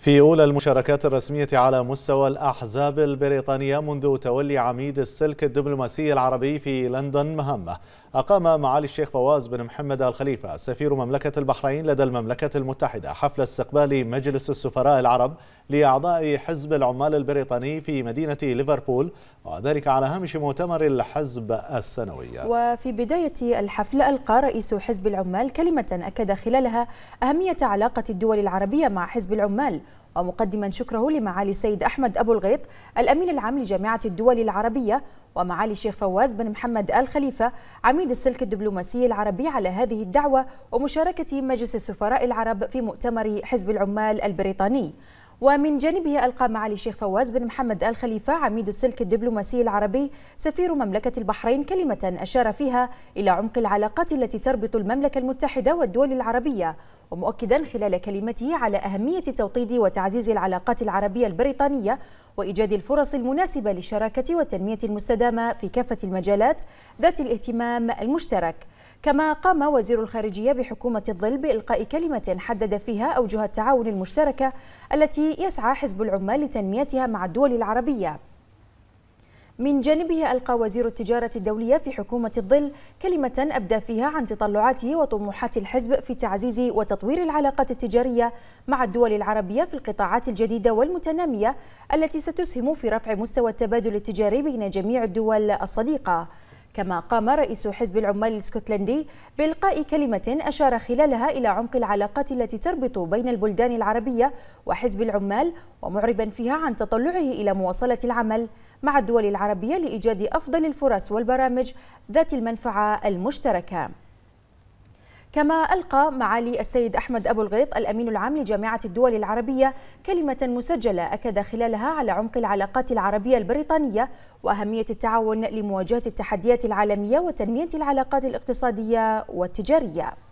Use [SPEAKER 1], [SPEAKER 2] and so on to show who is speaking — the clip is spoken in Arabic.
[SPEAKER 1] في أولى المشاركات الرسمية على مستوى الأحزاب البريطانية منذ تولي عميد السلك الدبلوماسي العربي في لندن مهمة أقام معالي الشيخ فواز بن محمد الخليفة سفير مملكة البحرين لدى المملكة المتحدة حفل استقبال مجلس السفراء العرب لأعضاء حزب العمال البريطاني في مدينة ليفربول وذلك على هامش مؤتمر الحزب السنوي
[SPEAKER 2] وفي بداية الحفل ألقى رئيس حزب العمال كلمة أكد خلالها أهمية علاقة الدول العربية مع حزب العمال ومقدما شكره لمعالي السيد أحمد أبو الغيط الأمين العام لجامعة الدول العربية ومعالي الشيخ فواز بن محمد ال خليفه عميد السلك الدبلوماسي العربي على هذه الدعوة ومشاركة مجلس السفراء العرب في مؤتمر حزب العمال البريطاني ومن جانبه ألقى معالي الشيخ فواز بن محمد الخليفة عميد السلك الدبلوماسي العربي سفير مملكة البحرين كلمة أشار فيها إلى عمق العلاقات التي تربط المملكة المتحدة والدول العربية ومؤكدا خلال كلمته على أهمية توطيد وتعزيز العلاقات العربية البريطانية وإيجاد الفرص المناسبة للشراكة والتنمية المستدامة في كافة المجالات ذات الاهتمام المشترك كما قام وزير الخارجية بحكومة الظل بإلقاء كلمة حدد فيها أوجه التعاون المشتركة التي يسعى حزب العمال لتنميتها مع الدول العربية من جانبه ألقى وزير التجارة الدولية في حكومة الظل كلمة أبدى فيها عن تطلعاته وطموحات الحزب في تعزيز وتطوير العلاقات التجارية مع الدول العربية في القطاعات الجديدة والمتنامية التي ستسهم في رفع مستوى التبادل التجاري بين جميع الدول الصديقة. كما قام رئيس حزب العمال الاسكتلندي بإلقاء كلمة أشار خلالها إلى عمق العلاقات التي تربط بين البلدان العربية وحزب العمال ومعربا فيها عن تطلعه إلى مواصلة العمل مع الدول العربية لإيجاد أفضل الفرص والبرامج ذات المنفعة المشتركة كما ألقى معالي السيد أحمد أبو الغيط الأمين العام لجامعة الدول العربية كلمة مسجلة أكد خلالها على عمق العلاقات العربية البريطانية وأهمية التعاون لمواجهة التحديات العالمية وتنمية العلاقات الاقتصادية والتجارية